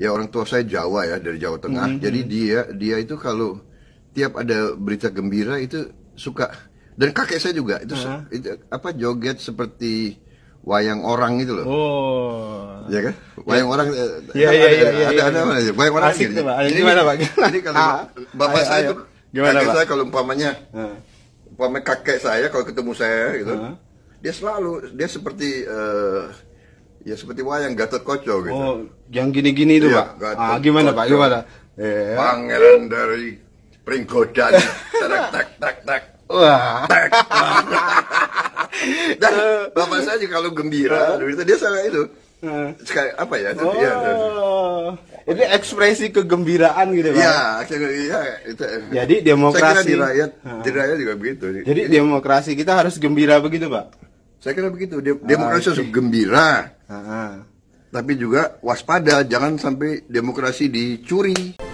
ya orang tua saya Jawa ya dari Jawa Tengah. Mm -hmm. Jadi dia dia itu kalau tiap ada berita gembira itu suka dan kakek saya juga itu, uh -huh. itu apa joget seperti wayang orang gitu loh. Oh. Ya kan? Wayang orang ya, ya, ya, ada, iya, ada, ya, ada, iya, ada, wayang orang Asik gitu. Pak. ini mana Pak? ini kalau ah, bapak ayo, saya itu kakek Pak? saya kalau umpamanya uh. umpamanya kakek saya kalau ketemu saya gitu. Uh. Dia selalu dia seperti uh, ya seperti wayang Gatot Koco gitu. Oh, yang gini-gini itu, iya, Pak. ah, gimana, Pak? Gimana? Yeah. Pangeran dari Pringgodan. tak tak tak tak. Wah. Tak. Dan bapak saya juga kalau gembira, itu dia sama itu. Sekali apa ya? Itu, oh. ya ini ekspresi kegembiraan gitu, Pak. Iya, iya itu. Jadi demokrasi. Saya kira di rakyat, di rakyat juga begitu. Jadi demokrasi kita harus gembira begitu, Pak. Saya kira begitu. ah, demokrasi okay. harus gembira. Ah, ah. Tapi juga waspada, jangan sampai demokrasi dicuri.